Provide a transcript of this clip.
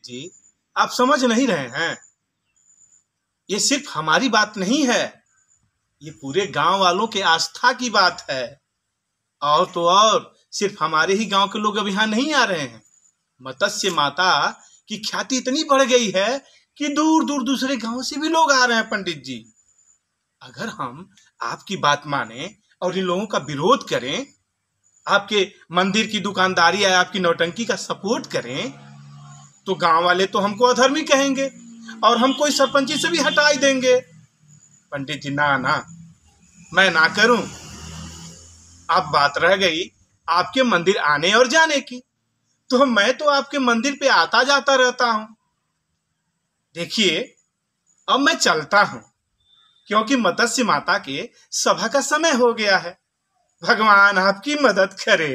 पंडित जी आप समझ नहीं रहे हैं ये सिर्फ हमारी बात नहीं है ये पूरे गांव वालों के आस्था की बात है और तो और सिर्फ हमारे ही गांव के लोग अब यहां नहीं आ रहे हैं मत्स्य माता की ख्याति इतनी बढ़ गई है कि दूर दूर दूसरे गांव से भी लोग आ रहे हैं पंडित जी अगर हम आपकी बात माने और इन लोगों का विरोध करें आपके मंदिर की दुकानदारी या आपकी नौटंकी का सपोर्ट करें तो गांव वाले तो हमको अधर्मी कहेंगे और हम कोई सरपंची से भी ही देंगे पंडित जी ना ना मैं ना करूं अब बात रह गई आपके मंदिर आने और जाने की तो मैं तो आपके मंदिर पे आता जाता रहता हूं देखिए अब मैं चलता हूं क्योंकि मत्स्य माता के सभा का समय हो गया है भगवान आपकी मदद करे